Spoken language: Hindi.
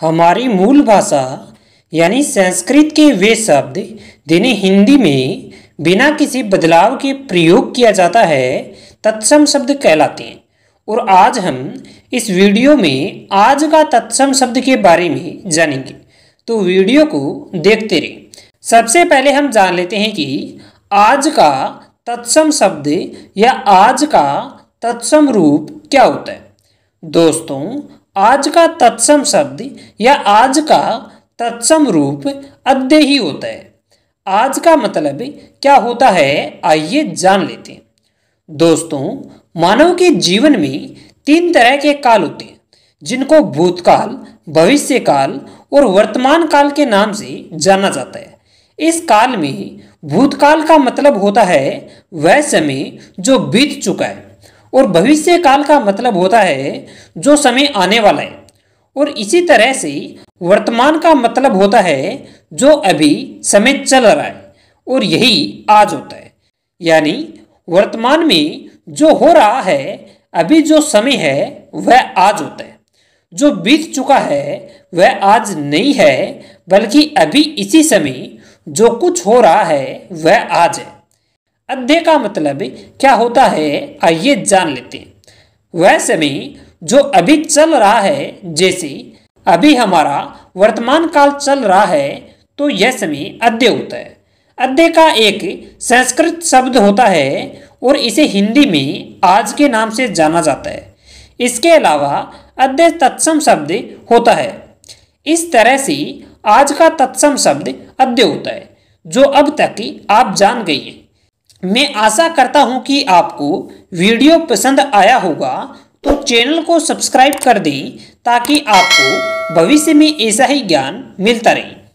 हमारी मूल भाषा यानी संस्कृत के वे शब्द जिन्हें हिंदी में बिना किसी बदलाव के प्रयोग किया जाता है तत्सम शब्द कहलाते हैं और आज हम इस वीडियो में आज का तत्सम शब्द के बारे में जानेंगे तो वीडियो को देखते रहें सबसे पहले हम जान लेते हैं कि आज का तत्सम शब्द या आज का तत्सम रूप क्या होता है दोस्तों आज का तत्सम शब्द या आज का तत्सम रूप अद्य ही होता है आज का मतलब क्या होता है आइए जान लेते हैं दोस्तों मानव के जीवन में तीन तरह के काल होते हैं जिनको भूतकाल भविष्य काल और वर्तमान काल के नाम से जाना जाता है इस काल में भूतकाल का मतलब होता है वह समय जो बीत चुका है और भविष्य काल का मतलब होता है जो समय आने वाला है और इसी तरह से वर्तमान का मतलब होता है जो अभी समय चल रहा है और यही आज होता है यानी वर्तमान में जो हो रहा है अभी जो समय है वह आज होता है जो बीत चुका है वह आज नहीं है बल्कि अभी इसी समय जो कुछ हो रहा है वह आज है अध्यय का मतलब क्या होता है आइए जान लेते हैं वह समय जो अभी चल रहा है जैसे अभी हमारा वर्तमान काल चल रहा है तो यह समय अध्यय होता है अध्यय का एक संस्कृत शब्द होता है और इसे हिंदी में आज के नाम से जाना जाता है इसके अलावा अध्यय तत्सम शब्द होता है इस तरह से आज का तत्सम शब्द अध्यय होता है जो अब तक आप जान गई हैं मैं आशा करता हूं कि आपको वीडियो पसंद आया होगा तो चैनल को सब्सक्राइब कर दें ताकि आपको भविष्य में ऐसा ही ज्ञान मिलता रहे